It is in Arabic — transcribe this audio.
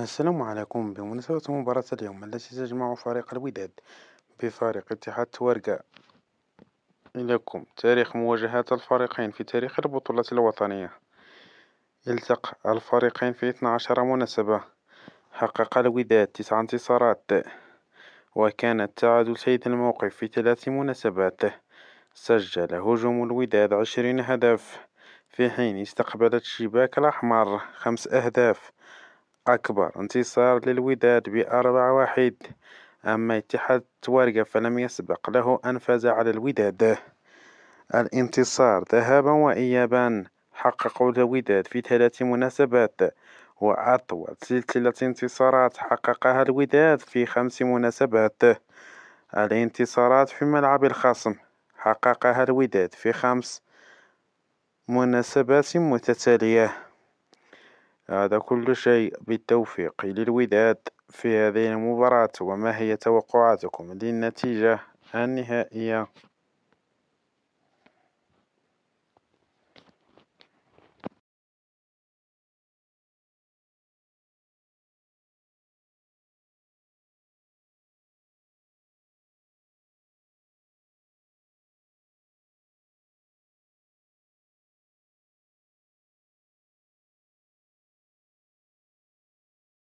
السلام عليكم بمناسبة مباراة اليوم التي تجمع فريق الوداد بفريق اتحاد تورقة إليكم تاريخ مواجهات الفريقين في تاريخ البطولة الوطنية التقى الفريقين في 12 مناسبة حقق الوداد تسع انتصارات وكان التعادل سيد الموقف في ثلاث مناسبات سجل هجوم الوداد عشرين هدف في حين استقبلت الشباك الأحمر خمس أهداف أكبر انتصار للوداد بأربعة واحد أما اتحاد توارقة فلم يسبق له أن فاز على الوداد الانتصار ذهابا وإيابا حققه الوداد في ثلاث مناسبات وأطول سلسلة انتصارات حققها الوداد في خمس مناسبات الانتصارات في ملعب الخصم حققها الوداد في خمس مناسبات متتالية هذا كل شيء بالتوفيق للوداد في هذه المباراة وما هي توقعاتكم للنتيجة النهائية